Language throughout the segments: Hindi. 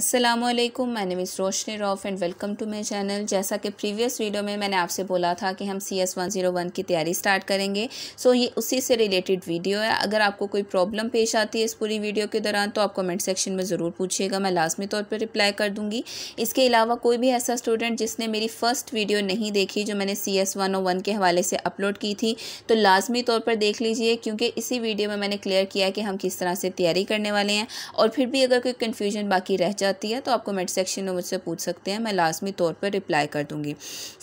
असलम मैं name is Roshni Rauf and welcome to my channel जैसा कि प्रीवियस वीडियो में मैंने आपसे बोला था कि हम C S one zero one की तैयारी स्टार्ट करेंगे सो so, ये उसी से रिलेटेड वीडियो है अगर आपको कोई प्रॉब्लम पेश आती है इस पूरी वीडियो के दौरान तो आप कमेंट सेक्शन में ज़रूर पूछिएगा मैं लाजमी तौर पर रिप्लाई कर दूँगी इसके अलावा कोई भी ऐसा स्टूडेंट जिसने मेरी फ़र्स्ट वीडियो नहीं देखी जो मैंने C S one O one के हवाले से अपलोड की थी तो लाजमी तौर पर देख लीजिए क्योंकि इसी वीडियो में मैंने क्लियर किया कि हम किस तरह से तैयारी करने वाले हैं और फिर भी अगर कोई कन्फ्यूजन बाकी रह जाए जाती है तो आपको कमेंट सेक्शन में मुझसे पूछ सकते हैं मैं लाजमी तौर पर रिप्लाई कर दूँगी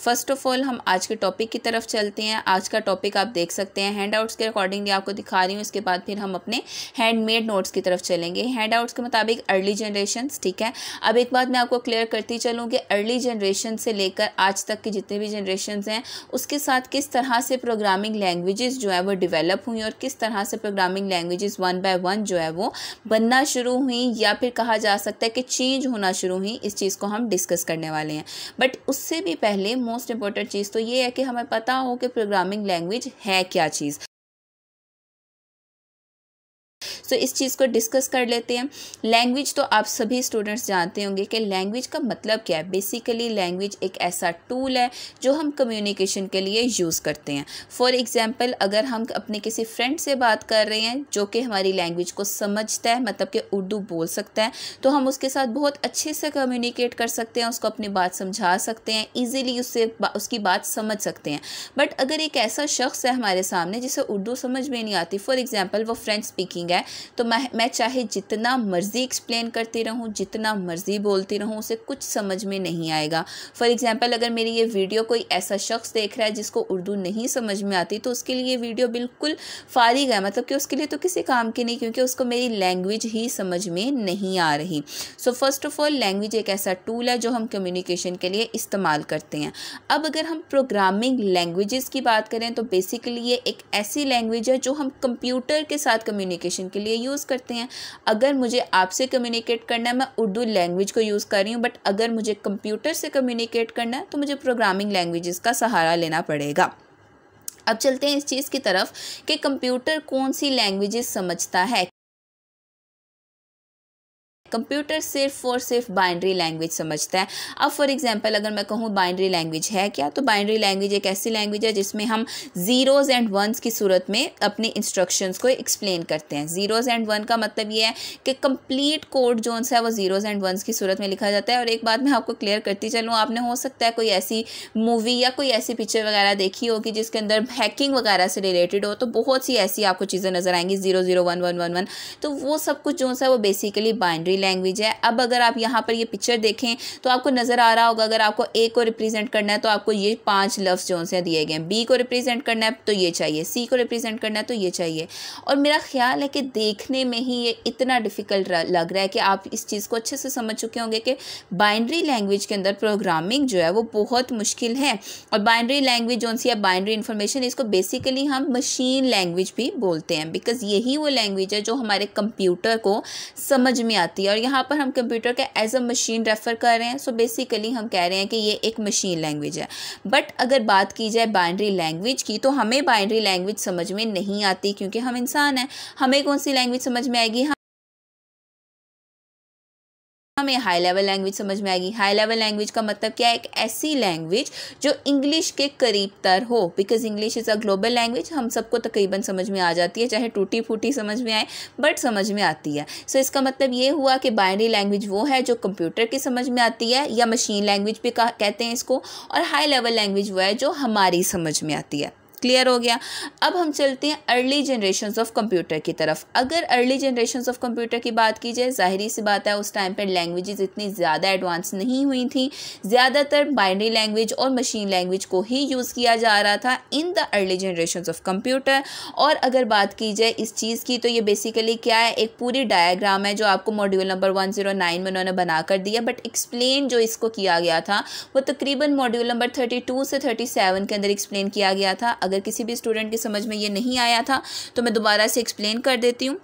फर्स्ट ऑफ ऑल हम आज के टॉपिक की तरफ चलते हैं आज का टॉपिक आप देख सकते हैं हैंड आउट्स के अकॉर्डिंगली आपको दिखा रही हूँ इसके बाद फिर हम अपने हैंडमेड नोट्स की तरफ चलेंगे हैंड आउट्स के मुताबिक अर्ली जनरेशन ठीक है अब एक बात मैं आपको क्लियर करती चलूँ कि अर्ली जनरेशन से लेकर आज तक की जितने भी जनरेशन हैं उसके साथ किस तरह से प्रोग्रामिंग लैंग्वेजेस जो है वो डिवेलप हुई और किस तरह से programming languages one by one जो है वो बनना शुरू हुई या फिर कहा जा सकता है कि चेंज होना शुरू हुई इस चीज़ को हम डिस्कस करने वाले हैं बट उससे भी पहले मोस्ट इंपॉर्टेंट चीज़ तो ये है कि हमें पता हो कि प्रोग्रामिंग लैंग्वेज है क्या चीज़ सो तो so, इस चीज़ को डिस्कस कर लेते हैं लैंग्वेज तो आप सभी स्टूडेंट्स जानते होंगे कि लैंग्वेज का मतलब क्या है बेसिकली लैंग्वेज एक ऐसा टूल है जो हम कम्युनिकेशन के लिए यूज़ करते हैं फॉर एग्ज़ाम्पल अगर हम अपने किसी फ्रेंड से बात कर रहे हैं जो कि हमारी लैंग्वेज को समझता है मतलब कि उर्दू बोल सकता है तो हम उसके साथ बहुत अच्छे से कम्युनिकेट कर सकते हैं उसको अपनी बात समझा सकते हैं ईजिली उससे उसकी बात समझ सकते हैं बट अगर एक ऐसा शख्स है हमारे सामने जिसे उर्दू समझ में नहीं आती फॉर एग्ज़ाम्पल वो फ्रेंच स्पीकिंग है तो मैं मैं चाहे जितना मर्ज़ी एक्सप्लेन करती रहूँ जितना मर्ज़ी बोलती रहूँ उसे कुछ समझ में नहीं आएगा फॉर एग्ज़ाम्पल अगर मेरी ये वीडियो कोई ऐसा शख्स देख रहा है जिसको उर्दू नहीं समझ में आती तो उसके लिए ये वीडियो बिल्कुल फारिग है मतलब कि उसके लिए तो किसी काम की नहीं क्योंकि उसको मेरी लैंग्वेज ही समझ में नहीं आ रही so first of all language एक ऐसा टूल है जो हम कम्युनिकेशन के लिए इस्तेमाल करते हैं अब अगर हम प्रोग्रामिंग लैंग्वेजेस की बात करें तो बेसिकली ये एक ऐसी लैंग्वेज है जो हम कंप्यूटर के साथ कम्युनिकेशन के लिए लिए यूज़ करते हैं अगर मुझे आपसे कम्युनिकेट करना है मैं उर्दू लैंग्वेज को यूज़ कर रही हूँ बट अगर मुझे कंप्यूटर से कम्युनिकेट करना है तो मुझे प्रोग्रामिंग लैंग्वेज़ का सहारा लेना पड़ेगा अब चलते हैं इस चीज़ की तरफ कि कंप्यूटर कौन सी लैंग्वेजेस समझता है कंप्यूटर सिर्फ और सिर्फ बाइंड्री लैंग्वेज समझता है अब फॉर एग्जांपल अगर मैं कहूँ बाइंड्री लैंग्वेज है क्या तो बाइंड्री लैंग्वेज एक ऐसी लैंग्वेज है जिसमें हम ज़ीरोज़ एंड वंस की सूरत में अपने इंस्ट्रक्शंस को एक्सप्लेन करते हैं ज़ीरोज़ एंड वन का मतलब ये है कि कंप्लीट कोड जो है वो ज़ीरोज़ एंड वंस की सूरत में लिखा जाता है और एक बात मैं आपको क्लियर करती चलूँ आपने हो सकता है कोई ऐसी मूवी या कोई ऐसी पिक्चर वगैरह देखी होगी जिसके अंदर हैकिंग वगैरह से रिलेटेड हो तो बहुत सी ऐसी आपको चीज़ें नज़र आएंगी zero zero one one one one तो वो सब कुछ जो है वो बेसिकली बाइंड्री लैंग्वेज है अब अगर आप यहाँ पर ये पिक्चर देखें तो आपको नज़र आ रहा होगा अगर आपको ए को रिप्रेजेंट करना है तो आपको ये पांच लफ्ज़ जो से दिए गए हैं बी को रिप्रेजेंट करना है तो ये चाहिए सी को रिप्रेजेंट करना है तो ये चाहिए और मेरा ख्याल है कि देखने में ही ये इतना डिफ़िकल्ट लग रहा है कि आप इस चीज़ को अच्छे से समझ चुके होंगे कि बाइंड्री लैंग्वेज के अंदर प्रोग्रामिंग जो है वो बहुत मुश्किल है और बाइंड्री लैंग्वेज जो सी है बाइंड्री इन्फॉर्मेशन इसको बेसिकली हम मशीन लैंग्वेज भी बोलते हैं बिकॉज यही वो लैंग्वेज है जो हमारे कंप्यूटर को समझ में आती है है और यहाँ पर हम कंप्यूटर का एज अ मशीन रेफ़र कर रहे हैं सो so बेसिकली हम कह रहे हैं कि ये एक मशीन लैंग्वेज है बट अगर बात की जाए बाइंड्री लैंग्वेज की तो हमें बाइंड्री लैंग्वेज समझ में नहीं आती क्योंकि हम इंसान हैं हमें कौन सी लैंग्वेज समझ में आएगी हमें हाई लेवल लैंग्वेज समझ में आएगी हाई लेवल लैंग्वेज का मतलब क्या है एक ऐसी लैंग्वेज जो इंग्लिश के करीब तर हो because English is a global language हम सबको तकरीबन समझ में आ जाती है चाहे टूटी फूटी समझ में आए बट समझ में आती है सो so, इसका मतलब ये हुआ कि बाइनरी लैंग्वेज वो है जो कंप्यूटर की समझ में आती है या मशीन लैंग्वेज भी कहते हैं इसको और हाई लेवल लैंग्वेज वो है जो हमारी समझ में आती है क्लियर हो गया अब हम चलते हैं अर्ली जनरेशन ऑफ कंप्यूटर की तरफ अगर अर्ली जनरेशन ऑफ कंप्यूटर की बात की जाए जाहरी सी बात है उस टाइम पर लैंग्वेजेस इतनी ज़्यादा एडवांस नहीं हुई थी ज़्यादातर बाइनरी लैंग्वेज और मशीन लैंग्वेज को ही यूज़ किया जा रहा था in the early generation of computer और अगर बात की जाए इस चीज़ की तो ये बेसिकली क्या है एक पूरी डायाग्राम है जो आपको module number one zero nine में उन्होंने बना कर दिया बट एक्सप्लेन जो इसको किया गया था वो तकरीबन मॉड्यूल नंबर थर्टी टू से थर्टी सेवन के अंदर एक्सप्लेन किया गया था अगर किसी भी स्टूडेंट की समझ में ये नहीं आया था तो मैं दोबारा से एक्सप्लेन कर देती हूँ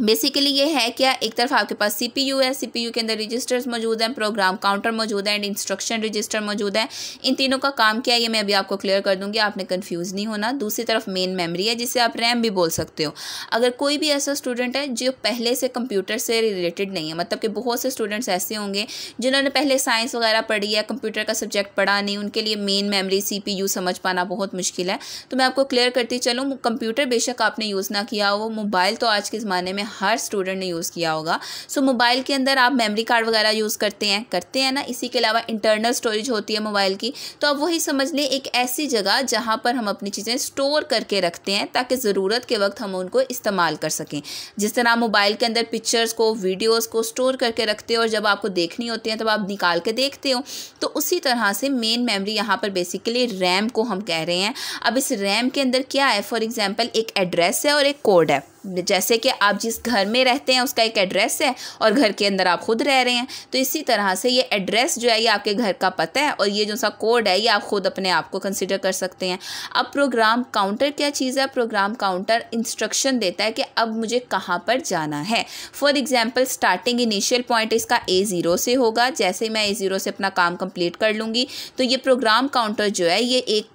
बेसिकली ये है क्या एक तरफ आपके पास सीपीयू है सीपीयू के अंदर रजिस्टर्स मौजूद हैं प्रोग्राम काउंटर मौजूद है एंड इंस्ट्रक्शन रजिस्टर मौजूद है इन तीनों का काम क्या है ये मैं अभी आपको क्लियर कर दूंगी आपने कंफ्यूज नहीं होना दूसरी तरफ मेन मेमोरी है जिसे आप रैम भी बोल सकते हो अगर कोई भी ऐसा स्टूडेंट है जो पहले से कंप्यूटर से रिलेटेड नहीं है मतलब कि बहुत से स्टूडेंट्स ऐसे होंगे जिन्होंने पहले साइंस वगैरह पढ़ी है कंप्यूटर का सब्जेक्ट पढ़ा नहीं उनके लिए मेन मेमोरी सी समझ पाना बहुत मुश्किल है तो मैं आपको क्लियर करती चलूँ कंप्यूटर बेशक आपने यूज़ ना किया वो मोबाइल तो आज के ज़माने में हर स्टूडेंट ने यूज़ किया होगा सो मोबाइल के अंदर आप मेमोरी कार्ड वगैरह यूज़ करते हैं करते हैं ना इसी के अलावा इंटरनल स्टोरेज होती है मोबाइल की तो आप वही समझ लें एक ऐसी जगह जहाँ पर हम अपनी चीज़ें स्टोर करके रखते हैं ताकि ज़रूरत के वक्त हम उनको इस्तेमाल कर सकें जिस तरह आप मोबाइल के अंदर पिक्चर्स को वीडियोज़ को स्टोर करके रखते हो और जब आपको देखनी होती है तब आप निकाल के देखते हो तो उसी तरह से मेन मेमरी यहाँ पर बेसिकली रैम को हम कह रहे हैं अब इस रैम के अंदर क्या है फॉर एग्ज़ाम्पल एक एड्रेस है और एक कोड है जैसे कि आप जिस घर में रहते हैं उसका एक एड्रेस है और घर के अंदर आप खुद रह रहे हैं तो इसी तरह से ये एड्रेस जो है ये आपके घर का पता है और ये जो सा कोड है ये आप खुद अपने आप को कंसिडर कर सकते हैं अब प्रोग्राम काउंटर क्या चीज़ है प्रोग्राम काउंटर इंस्ट्रक्शन देता है कि अब मुझे कहाँ पर जाना है for example starting initial point इसका ए ज़ीरो से होगा जैसे मैं ए ज़ीरो से अपना काम कंप्लीट कर लूँगी तो ये प्रोग्राम काउंटर जो है ये एक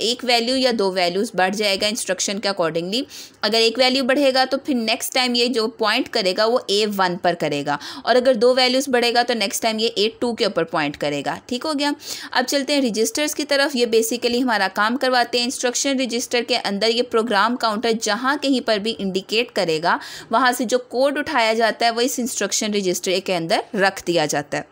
एक वैल्यू या दो वैल्यूज़ बढ़ जाएगा इंस्ट्रक्शन के अकॉर्डिंगली अगर एक वैल्यू बढ़ेगा बढ़ेगा तो फिर नेक्स्ट टाइम ये जो पॉइंट करेगा वो ए वन पर करेगा और अगर दो वैल्यूज़ बढ़ेगा तो नेक्स्ट टाइम ये ए टू के ऊपर पॉइंट करेगा ठीक हो गया अब चलते हैं रजिस्टर्स की तरफ ये बेसिकली हमारा काम करवाते हैं इंस्ट्रक्शन रजिस्टर के अंदर ये प्रोग्राम काउंटर जहाँ कहीं पर भी इंडिकेट करेगा वहाँ से जो कोड उठाया जाता है वो इस इंस्ट्रक्शन रजिस्टर के अंदर रख दिया जाता है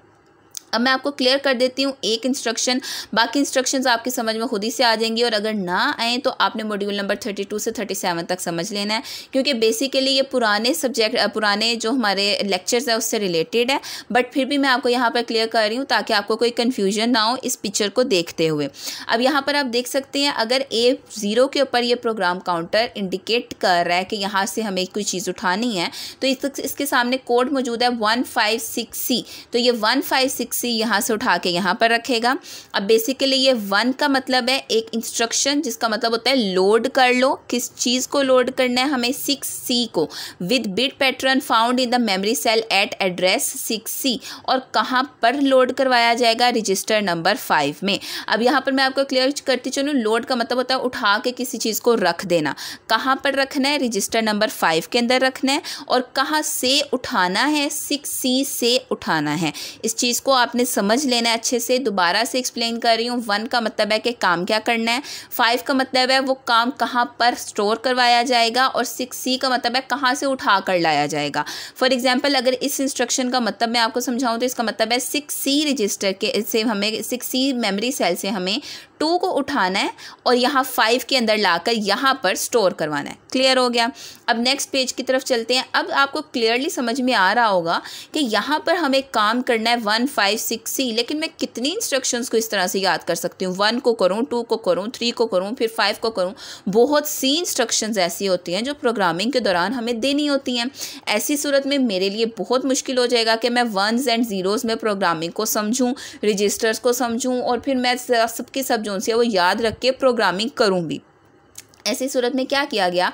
अब मैं आपको क्लियर कर देती हूँ एक इंस्ट्रक्शन बाकी इंस्ट्रक्शंस आपकी समझ में खुद ही से आ जाएंगी और अगर ना आए तो आपने मॉड्यूल नंबर थर्टी टू से थर्टी सेवन तक समझ लेना है क्योंकि बेसिकली ये पुराने सब्जेक्ट पुराने जो हमारे लेक्चर्स हैं उससे रिलेटेड है बट फिर भी मैं आपको यहाँ पर क्लियर कर रही हूँ ताकि आपको कोई कन्फ्यूजन ना हो इस पिक्चर को देखते हुए अब यहाँ पर आप देख सकते हैं अगर ए ज़ीरो के ऊपर ये प्रोग्राम काउंटर इंडिकेट कर रहा है कि यहाँ से हमें कोई चीज़ उठानी है तो इसके सामने कोड मौजूद है वन फाइव सिक्स सी तो ये वन फाइव सिक्स सी यहाँ से उठा के यहाँ पर रखेगा अब बेसिकली ये वन का मतलब है एक इंस्ट्रक्शन जिसका मतलब होता है लोड कर लो किस चीज़ को लोड करना है हमें सिक्स सी को with bit pattern found in the memory cell at address six C और कहाँ पर लोड करवाया जाएगा रजिस्टर नंबर फाइव में अब यहाँ पर मैं आपको क्लियर करती चलूँ लोड का मतलब होता है उठा के किसी चीज़ को रख देना कहाँ पर रखना है रजिस्टर नंबर फाइव के अंदर रखना है और कहाँ से उठाना है सिक्स सी से उठाना है इस चीज़ को आप आपने समझ लेना है अच्छे से दोबारा से एक्सप्लेन कर रही हूँ वन का मतलब है कि काम क्या करना है फाइव का मतलब है वो काम कहाँ पर स्टोर करवाया जाएगा और सिक्स सी का मतलब है कहाँ से उठा कर लाया जाएगा फॉर एग्जाम्पल अगर इस इंस्ट्रक्शन का मतलब मैं आपको समझाऊँ तो इसका मतलब है सिक्स सी रजिस्टर के से हमें सिक्स सी मेमरी सेल से हमें टू को उठाना है और यहाँ फाइव के अंदर लाकर यहाँ पर स्टोर करवाना है क्लियर हो गया अब नेक्स्ट पेज की तरफ चलते हैं अब आपको क्लियरली समझ में आ रहा होगा कि यहाँ पर हमें काम करना है वन फाइव सिक्स सी लेकिन मैं कितनी इंस्ट्रक्शंस को इस तरह से याद कर सकती हूँ वन को करूँ टू को करूँ थ्री को करूँ फिर फाइव को करूँ बहुत सी इंस्ट्रक्शंस ऐसी होती हैं जो प्रोग्रामिंग के दौरान हमें देनी होती हैं ऐसी सूरत में मेरे लिए बहुत मुश्किल हो जाएगा कि मैं वनज़ एंड ज़ीरोज़ में प्रोग्रामिंग को समझूँ रजिस्टर्स को समझूँ और फिर मैं सबकी सब जो उनसे वो याद रख के प्रोग्रामिंग करूँ भी ऐसी सूरत में क्या किया गया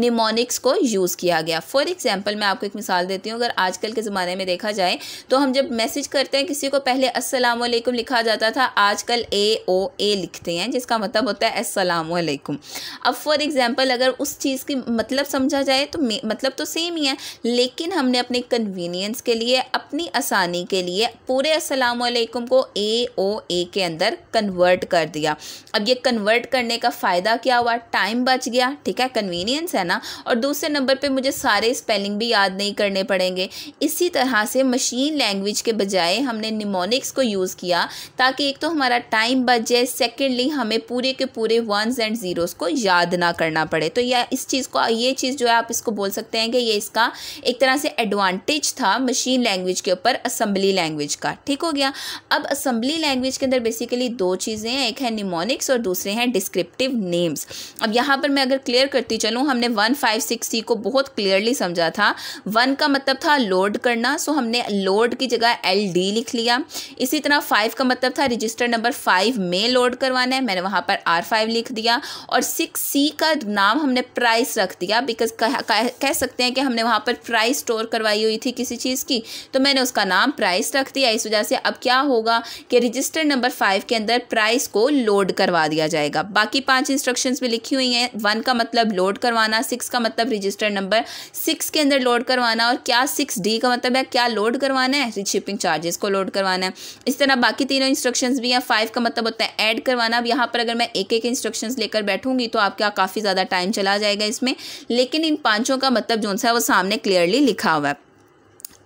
निमोनिक्स को यूज़ किया गया फॉर एग्जाम्पल मैं आपको एक मिसाल देती हूँ अगर आजकल के ज़माने में देखा जाए तो हम जब मैसेज करते हैं किसी को पहले असलम लिखा जाता था आजकल ए ओ ए लिखते हैं जिसका मतलब होता है असलम अब फॉर एग्ज़ाम्पल अगर उस चीज़ की मतलब समझा जाए तो मतलब तो सेम ही है लेकिन हमने अपने कन्वीनियंस के लिए अपनी आसानी के लिए पूरे असलम को ए ओ ए के अंदर कन्वर्ट कर दिया अब ये कन्वर्ट करने का फ़ायदा क्या हुआ टाइम बच गया ठीक है कन्वीनियंस है ना और दूसरे नंबर पर मुझे सारे स्पेलिंग भी याद नहीं करने पड़ेंगे इसी तरह से मशीन लैंग्वेज के बजाय हमने निमोनिक्स को यूज़ किया ताकि एक तो हमारा टाइम बच जाए सेकेंडली हमें पूरे के पूरे वंस एंड ज़ीरोज़ को याद ना करना पड़े तो यह इस चीज़ को ये चीज़ जो है आप इसको बोल सकते हैं कि ये इसका एक तरह से एडवांटेज था मशीन लैंग्वेज के ऊपर असम्बली लैंग्वेज का ठीक हो गया अब असम्बली लैंग्वेज के अंदर बेसिकली दो चीज़ें हैं एक है निमोनिक्स और दूसरे हैं डिस्क्रिप्टिव नेम्स अब यहाँ पर मैं अगर क्लियर करती चलूँ हमने वन फाइव सिक्स सी को बहुत क्लियरली समझा था वन का मतलब था लोड करना सो हमने लोड की जगह एल डी लिख लिया इसी तरह फाइव का मतलब था रजिस्टर नंबर फाइव में लोड करवाना है मैंने वहाँ पर आर फाइव लिख दिया और सिक्स सी का नाम हमने प्राइस रख दिया बिकॉज कह, कह, कह सकते हैं कि हमने वहाँ पर प्राइस स्टोर करवाई हुई थी किसी चीज़ की तो मैंने उसका नाम प्राइस रख दिया इस वजह से अब क्या होगा कि रजिस्टर नंबर फाइव के अंदर प्राइस को लोड करवा दिया जाएगा बाकी पांच इंस्ट्रक्शंस भी लिखी हुई हैं वन का मतलब लोड करवाना करवाना सिक्स का मतलब रजिस्टर नंबर सिक्स के अंदर लोड करवाना और क्या सिक्स डी का मतलब है क्या लोड करवाना है शिपिंग चार्जेस को लोड करवाना है इस तरह बाकी तीनों इंस्ट्रक्शन भी हैं फाइव का मतलब होता है ऐड करवाना अब यहाँ पर अगर मैं एक एक इंस्ट्रक्शन लेकर बैठूंगी तो आपका काफ़ी ज़्यादा टाइम चला जाएगा इसमें लेकिन इन पाँचों का मतलब जो सा वो सामने क्लियरली लिखा हुआ है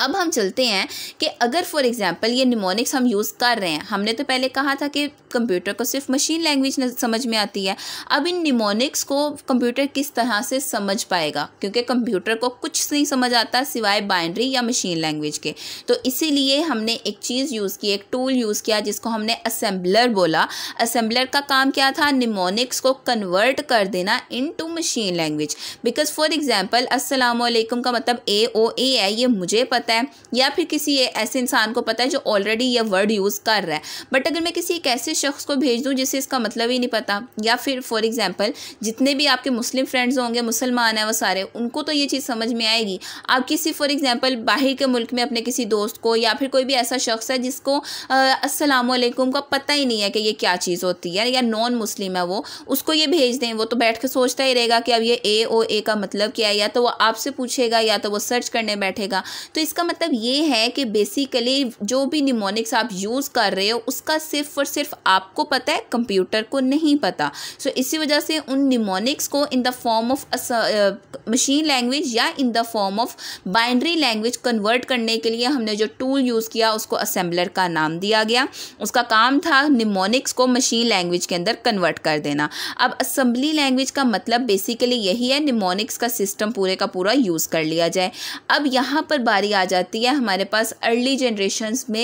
अब हम चलते हैं कि अगर फॉर एग्ज़ाम्पल ये निमोनिक्स हम यूज़ कर रहे हैं हमने तो पहले कहा था कि कंप्यूटर को सिर्फ मशीन लैंग्वेज समझ में आती है अब इन निमोनिक्स को कंप्यूटर किस तरह से समझ पाएगा क्योंकि कंप्यूटर को कुछ नहीं समझ आता सिवाय बाइंड्री या मशीन लैंग्वेज के तो इसीलिए हमने एक चीज़ यूज़ की एक टूल यूज़ किया जिसको हमने असम्बलर बोला असम्बलर का काम क्या था निमोनिक्स को कन्वर्ट कर देना into machine language because for example Aslam का मतलब ए ओ ए है ये मुझे पता पता है या फिर किसी ऐसे इंसान को पता है जो ऑलरेडी यह वर्ड यूज़ कर रहा है बट अगर मैं किसी एक ऐसे शख्स को भेज दूँ जिसे इसका मतलब ही नहीं पता या फिर फॉर एग्ज़ाम्पल जितने भी आपके मुस्लिम फ्रेंड्स होंगे मुसलमान हैं वो सारे उनको तो ये चीज़ समझ में आएगी आप किसी फॉर एग्ज़ाम्पल बाहर के मुल्क में अपने किसी दोस्त को या फिर कोई भी ऐसा शख्स है जिसको असलकुम का पता ही नहीं है कि ये क्या चीज़ होती है या नॉन मुस्लिम है वो उसको ये भेज दें वो तो बैठ के सोचता ही रहेगा कि अब ये ए ओ ए का मतलब क्या है या तो वो आपसे पूछेगा या तो वो सर्च करने बैठेगा तो इसका इसका मतलब ये है कि बेसिकली जो भी निमोनिक्स आप यूज़ कर रहे हो उसका सिर्फ और सिर्फ आपको पता है कंप्यूटर को नहीं पता सो so, इसी वजह से उन निमोनिक्स को in the form of machine language या in the form of binary language convert करने के लिए हमने जो टूल यूज़ किया उसको असेंबलर का नाम दिया गया उसका काम था निमोनिक्स को मशीन लैंग्वेज के अंदर कन्वर्ट कर देना अब असम्बली लैंग्वेज का मतलब बेसिकली यही है निमोनिक्स का सिस्टम पूरे का पूरा यूज़ कर लिया जाए अब यहाँ पर बारी आ आ जाती है हमारे पास अर्ली जनरेशन में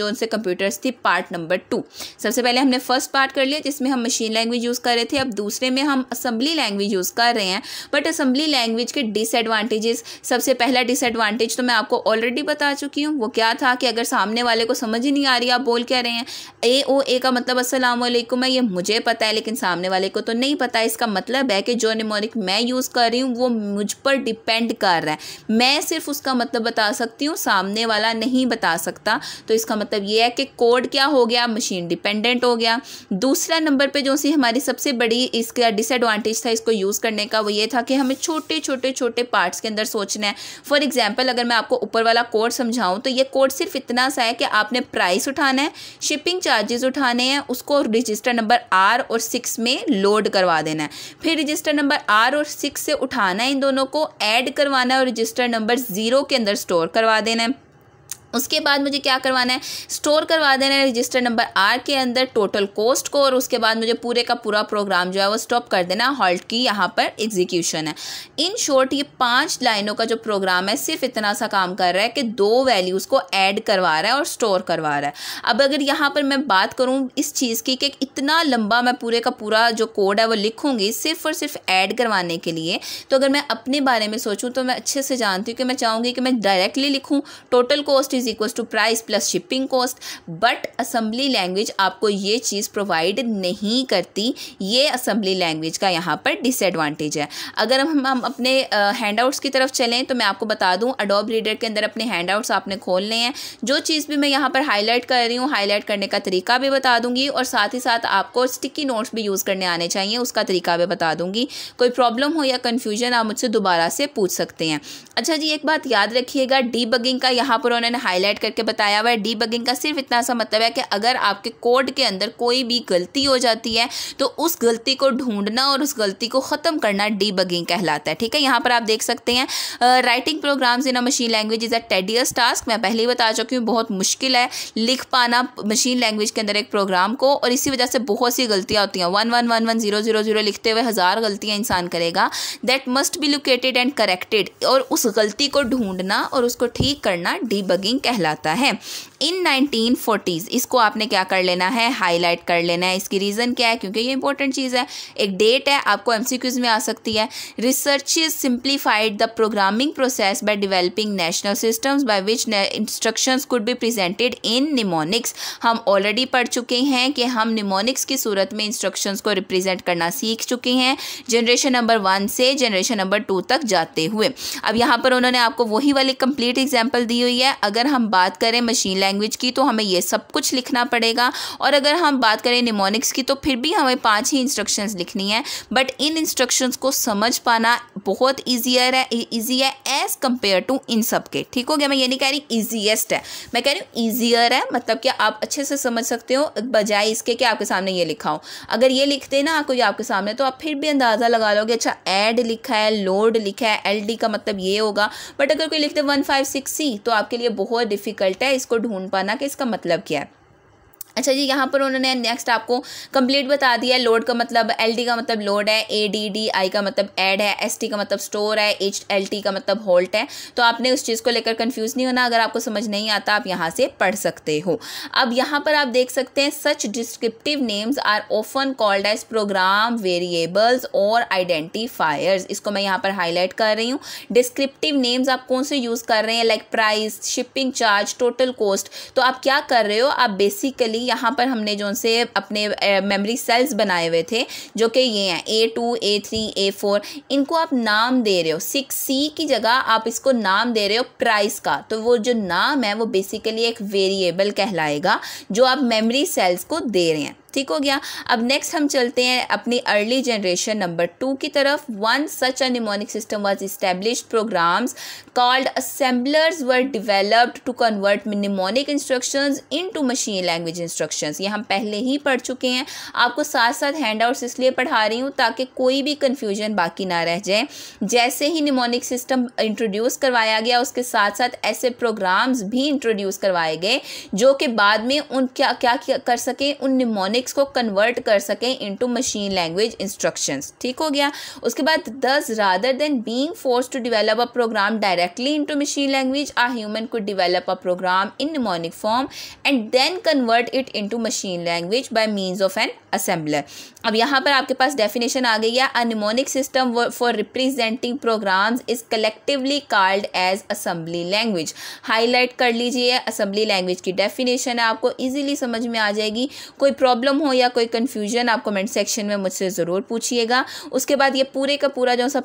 जो उनसे कंप्यूटर्स थी पार्ट नंबर टू सबसे पहले हमने फर्स्ट पार्ट कर लिया जिसमें हम मशीन लैंग्वेज यूज़ कर रहे थे अब दूसरे में हम असम्बली लैंग्वेज यूज़ कर रहे हैं बट असम्बली लैंग्वेज के डिसएडवाटेजेस सबसे पहला डिसएडवाटेज तो मैं आपको ऑलरेडी बता चुकी हूँ वो क्या था कि अगर सामने वाले को समझ ही नहीं आ रही आप बोल क्या रहे हैं ए ओ ए का मतलब असलम है ये मुझे पता है लेकिन सामने वाले को तो नहीं पता इसका मतलब है कि जो निमोनिक मैं यूज़ कर रही हूँ वो मुझ पर डिपेंड कर रहा है मैं सिर्फ उसका मतलब बता सकती हूँ सामने वाला नहीं बता सकता तो इसका मतलब ये है कि कोड क्या हो गया मशीन डिपेंडेंट हो गया दूसरा नंबर पर जो सी हमारी सबसे बड़ी इसका डिसएडवांटेज था इसको यूज़ करने का वो ये था कि हमें छोटे छोटे छोटे पार्ट्स के अंदर सोचना है फॉर एग्जाम्पल अगर मैं आपको ऊपर वाला कोड समझाऊँ तो ये कोड सिर्फ इतना सा है कि आपने प्राइस उठाना है शिपिंग चार्जेस उठाने हैं उसको रजिस्टर नंबर आर और सिक्स में लोड करवा देना है फिर रजिस्टर नंबर आर और सिक्स से उठाना है इन दोनों को ऐड करवाना है और रजिस्टर नंबर ज़ीरो के अंदर स्टोर स्टोर करवा देना है उसके बाद मुझे क्या करवाना है स्टोर करवा देना है रजिस्टर नंबर आर के अंदर टोटल कॉस्ट को और उसके बाद मुझे पूरे का पूरा प्रोग्राम जो है वो स्टॉप कर देना हॉल्ट की यहाँ पर एग्जीक्यूशन है इन शॉर्ट ये पाँच लाइनों का जो प्रोग्राम है सिर्फ इतना सा काम कर रहा है कि दो वैल्यूज़ को ऐड करवा रहा है और स्टोर करवा रहा है अब अगर यहाँ पर मैं बात करूँ इस चीज़ की कि इतना लंबा मैं पूरे का पूरा जो कोड है वो लिखूँगी सिर्फ और सिर्फ ऐड करवाने के लिए तो अगर मैं अपने बारे में सोचूँ तो मैं अच्छे से जानती हूँ कि मैं चाहूँगी कि मैं डायरेक्टली लिखूँ total cost is equal to price plus shipping cost but assembly language आपको ये चीज़ प्रोवाइड नहीं करती ये असम्बली लैंग्वेज का यहाँ पर डिसएडवांटेज है अगर हम हम अपने हैंड uh, की तरफ चलें तो मैं आपको बता दूँ अडोब रीडर के अंदर अपने हैंड आपने खोलने हैं जो चीज़ भी मैं यहाँ पर हाईलाइट कर रही हूँ हाईलाइट करने का तरीका भी बता दूंगी और साथ ही साथ आपको स्टिकी नोट्स भी यूज़ करने आने चाहिए उसका तरीका भी बता दूंगी कोई प्रॉब्लम हो या कन्फ्यूजन आप मुझसे दोबारा से पूछ सकते हैं अच्छा जी एक बात याद रखिएगा डी का यहाँ पर उन्होंने हाईलाइट करके बताया हुआ है डीबगिंग का सिर्फ इतना सा मतलब है कि अगर आपके कोड के अंदर कोई भी गलती हो जाती है तो उस गलती को ढूंढना और उस गलती को ख़त्म करना डीबगिंग कहलाता है ठीक है यहाँ पर आप देख सकते हैं writing programs in a machine language is a tedious task मैं पहले ही बता चुकी हूँ बहुत मुश्किल है लिख पाना मशीन लैंग्वेज के अंदर एक प्रोग्राम को और इसी वजह से बहुत सी गलतियाँ होती हैं one one one one zero zero zero लिखते हुए हज़ार गलतियाँ इंसान करेगा that must be located and corrected और उस गलती को ढूंढना और उसको ठीक करना डीबगिंग कहलाता है इन 1940s इसको आपने क्या कर लेना है हाईलाइट कर लेना है इसकी रीज़न क्या है क्योंकि ये इंपॉर्टेंट चीज़ है एक डेट है आपको एम में आ सकती है research simplified the programming process by developing national systems by which instructions could be presented in mnemonics हम ऑलरेडी पढ़ चुके हैं कि हम निमोनिक्स की सूरत में इंस्ट्रक्शन को रिप्रेजेंट करना सीख चुके हैं जनरेशन नंबर वन से जनरेशन नंबर टू तक जाते हुए अब यहाँ पर उन्होंने आपको वही वाली कंप्लीट एग्जाम्पल दी हुई है अगर हम बात करें मशीन लैंग्वेज की तो हमें ये सब कुछ लिखना पड़ेगा और अगर हम बात करें निमोनिक्स की तो फिर भी हमें पांच ही इंस्ट्रक्शंस लिखनी है बट इन इंस्ट्रक्शंस को समझ पाना बहुत ईजियर है ईजी है एज़ कम्पेयर टू इन सब के ठीक हो गया मैं ये नहीं कह रही ईजीएस्ट है मैं कह रही हूँ ईजियर है मतलब कि आप अच्छे से समझ सकते हो बजाय इसके कि आपके सामने ये लिखा हो अगर ये लिखते ना कोई आपके सामने तो आप फिर भी अंदाज़ा लगा लोगे अच्छा एड लिखा है लोड लिखा है एल का मतलब ये होगा बट अगर कोई लिखते वन फाइव सिक्स सी तो आपके लिए बहुत बहुत डिफ़िकल्ट है इसको ढूंढ पाना कि इसका मतलब क्या है अच्छा जी यहाँ पर उन्होंने नेक्स्ट आपको कंप्लीट बता दिया है लोड का मतलब एलडी का मतलब लोड है एडीडीआई का मतलब ऐड है एसटी का मतलब स्टोर है एच एलटी का मतलब होल्ट है तो आपने उस चीज़ को लेकर कंफ्यूज नहीं होना अगर आपको समझ नहीं आता आप यहाँ से पढ़ सकते हो अब यहाँ पर आप देख सकते हैं such descriptive names are often called as program variables और आइडेंटिफायर्स इसको मैं यहाँ पर हाईलाइट कर रही हूँ डिस्क्रिप्टिव नेम्स आप कौन से यूज़ कर रहे हैं like price shipping charge total cost तो आप क्या कर रहे हो आप बेसिकली यहाँ पर हमने जो से अपने मेमोरी सेल्स बनाए हुए थे जो कि ये हैं A two A three A four इनको आप नाम दे रहे हो सिक्स सी की जगह आप इसको नाम दे रहे हो प्राइस का तो वो जो नाम है वो बेसिकली एक वेरिएबल कहलाएगा जो आप मेमोरी सेल्स को दे रहे हैं ठीक हो गया अब नेक्स्ट हम चलते हैं अपनी अर्ली जनरेशन नंबर टू की तरफ one such a mnemonic system was establish programs called assemblers were developed to convert mnemonic instruction into machine language instruction ये हम पहले ही पढ़ चुके हैं आपको साथ साथ हैंड आउट्स इसलिए पढ़ा रही हूँ ताकि कोई भी कन्फ्यूजन बाकी ना रह जाए जैसे ही निमोनिक सिस्टम इंट्रोड्यूस करवाया गया उसके साथ साथ ऐसे प्रोग्राम्स भी इंट्रोड्यूस करवाए गए जो कि बाद में उन क्या क्या कर सकें उन निमोनिक टेक्स्ट को कन्वर्ट कर सकें इनटू मशीन लैंग्वेज इंस्ट्रक्शंस ठीक हो गया उसके बाद thus rather than being force to develop a program directly into machine language a human को develop a program in mnemonic form and then convert it into machine language by means of an assembler अब यहाँ पर आपके पास डेफिनेशन आ गई है a mnemonic system for representing programs is collectively called as assembly language highlight कर लीजिए असम्बली लैंग्वेज की डेफिनेशन है आपको ईजिली समझ में आ जाएगी कोई प्रॉब्लम प्रॉब्लम हो या कोई कन्फ्यूजन आप कमेंट सेक्शन में मुझसे ज़रूर पूछिएगा उसके बाद ये पूरे का पूरा जो सा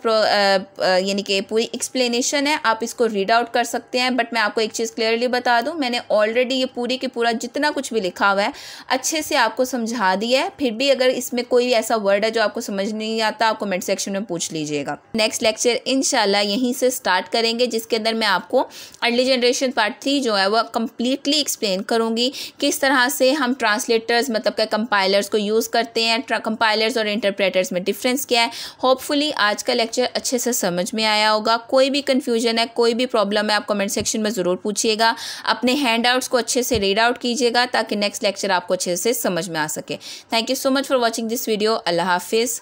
यानी कि पूरी एक्सप्लेनेशन है आप इसको रीड आउट कर सकते हैं बट मैं आपको एक चीज़ क्लियरली बता दूँ मैंने ऑलरेडी ये पूरी के पूरा जितना कुछ भी लिखा हुआ है अच्छे से आपको समझा दिया है फिर भी अगर इसमें कोई ऐसा वर्ड है जो आपको समझ नहीं आता आप कमेंट सेक्शन में पूछ लीजिएगा नेक्स्ट लेक्चर इनशाला यहीं से स्टार्ट करेंगे जिसके अंदर मैं आपको अर्ली जनरेशन पार्ट थ्री जो है वह कम्प्लीटली एक्सप्लेन करूँगी किस तरह से हम ट्रांसलेटर्स मतलब क्या कंपाइलर्स को यूज़ करते हैं कंपाइलर्स और इंटरप्रेटर्स में डिफरेंस क्या है होपफुली आज का लेक्चर अच्छे से समझ में आया होगा कोई भी कन्फ्यूजन है कोई भी प्रॉब्लम है आप कमेंट सेक्शन में ज़रूर पूछिएगा अपने हैंड आउट्स को अच्छे से रीड आउट कीजिएगा ताकि नेक्स्ट लेक्चर आपको अच्छे से समझ में आ सके thank you so much for watching this video अल्लाह हाफिज़